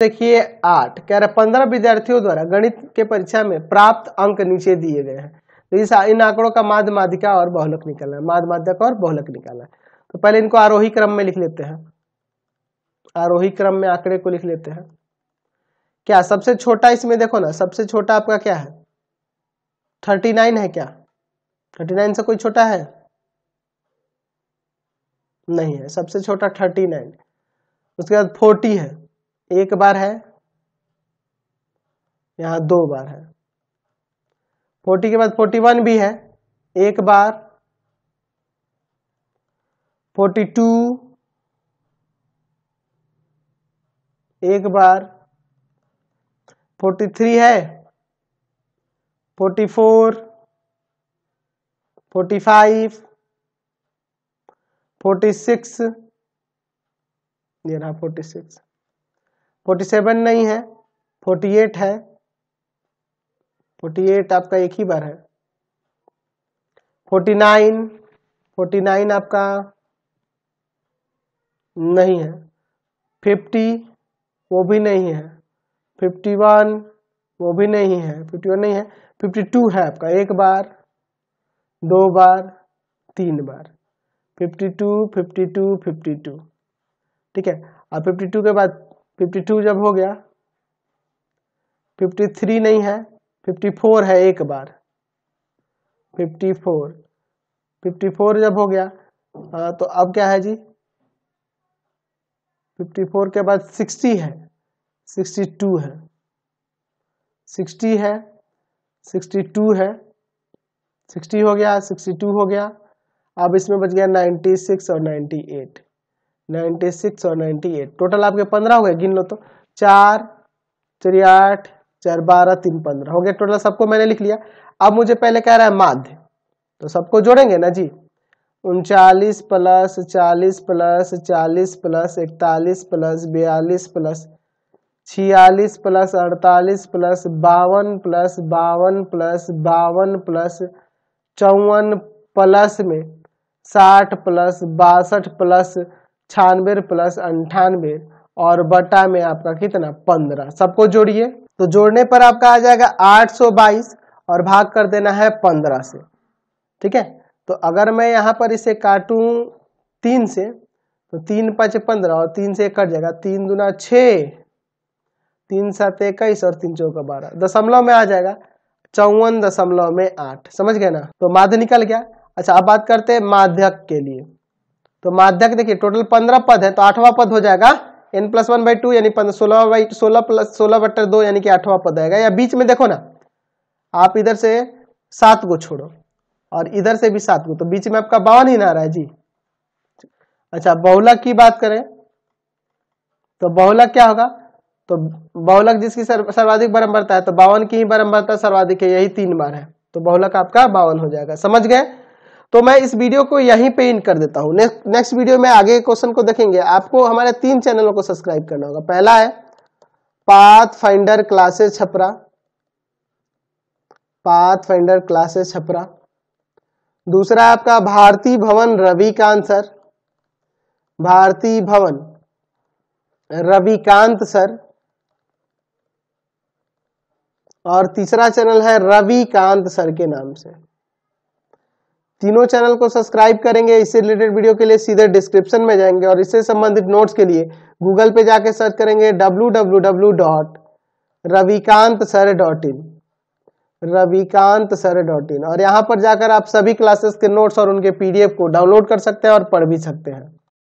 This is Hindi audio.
देखिए आठ कह रहे पंद्रह विद्यार्थियों द्वारा गणित के परीक्षा में प्राप्त अंक नीचे दिए गए हैं तो इस इन आंकड़ों का माध माध्यिका और बहुलक निकालना है माध्य माध्यक और बहुलक निकालना है तो पहले इनको आरोही क्रम में लिख लेते हैं आरोही क्रम में आंकड़े को लिख लेते हैं क्या सबसे छोटा इसमें देखो ना सबसे छोटा आपका क्या है थर्टी नाइन है क्या थर्टी नाइन से कोई छोटा है नहीं है सबसे छोटा थर्टी नाइन उसके बाद फोर्टी है एक बार है यहां दो बार है फोर्टी के बाद फोर्टी वन भी है एक बार फोर्टी टू एक बार फोर्टी थ्री है forty four forty five forty six ये रहा फोर्टी सिक्स फोर्टी सेवन नहीं है फोर्टी एट है फोर्टी एट आपका एक ही बार है फोर्टी नाइन फोर्टी नाइन आपका नहीं है फिफ्टी वो भी नहीं है फिफ्टी वन वो भी नहीं है फिफ्टी वन नहीं है फिफ्टी टू है आपका एक बार दो बार तीन बार fifty two fifty two fifty two ठीक है और फिफ्टी टू के बाद फिफ्टी टू जब हो गया फिफ्टी थ्री नहीं है फिफ्टी फोर है एक बार फिफ्टी फोर फिफ्टी फोर जब हो गया आ, तो अब क्या है जी फिफ्टी फोर के बाद सिक्सटी है सिक्सटी टू है सिक्सटी है सिक्सटी टू है सिक्सटी हो गया सिक्सटी टू हो गया अब इसमें बच गया नाइन्टी सिक्स और नाइन्टी एट नाइन्टी सिक्स और नाइन्टी एट टोटल आपके पंद्रह हो गए गिन लो तो चार चार आठ चार बारह तीन पंद्रह हो गया टोटल सबको मैंने लिख लिया अब मुझे पहले कह रहा है माध्य तो सबको जोड़ेंगे ना जी उनचालीस प्लस चालीस प्लस चालीस प्लस इकतालीस प्लस बयालीस प्लस छियालीस प्लस अड़तालीस प्लस बावन प्लस बावन प्लस बावन प्लस चौवन प्लस में साठ प्लस बासठ प्लस छानबे प्लस अंठानबे और बटा में आपका कितना पंद्रह सबको जोड़िए तो जोड़ने पर आपका आ जाएगा आठ सौ बाईस और भाग कर देना है पंद्रह से ठीक है तो अगर मैं यहाँ पर इसे काटूं तीन से तो तीन पाँच पंद्रह और तीन से कट जाएगा तीन दुना छः तीन सात इक्कीस और तीन चौक बारह दशमलव में आ जाएगा चौवन दशमलव में आठ समझ गए ना तो माध्य निकल गया अच्छा अब बात करते हैं माध्यक के लिए तो माध्यक देखिए टोटल पंद्रह पद है तो आठवां पद हो जाएगा N plus one by two यानी सोलह बाई सोलह प्लस सोलह बट्टर दो यानी कि आठवां पद आएगा या बीच में देखो ना आप इधर से सात को छोड़ो और इधर से भी सात को तो बीच में आपका बावन ही ना रहा है जी अच्छा बहुलक की बात करें तो बहुलक क्या होगा तो बहुलक जिसकी सर्वाधिक बरम्बरता है तो बावन की ही बरम्बरता सर्वाधिक है यही तीन बार है तो बहुलक आपका बावन हो जाएगा समझ गए तो मैं इस वीडियो को यहीं पे इन कर देता हूँ नेक्स्ट नेक्स्ट वीडियो में आगे क्वेश्चन को देखेंगे आपको हमारे तीन चैनलों को सब्सक्राइब करना होगा पहला है path finder classes Chhapra path finder classes Chhapra दूसरा आपका भारती भवन रविकांत सर भारती भवन रविकांत सर और तीसरा चैनल है रविकांत सर के नाम से तीनों चैनल को सब्सक्राइब करेंगे इससे रिलेटेड वीडियो के लिए सीधे डिस्क्रिप्शन में जाएंगे और इससे संबंधित नोट्स के लिए गूगल पे जाके सर्च करेंगे W W W dot Ravikant sir dot in Ravikant sir dot in और यहाँ पर जाकर आप सभी क्लासेस के नोट्स और उनके पीडीएफ को डाउनलोड कर सकते हैं और पढ़ भी सकते हैं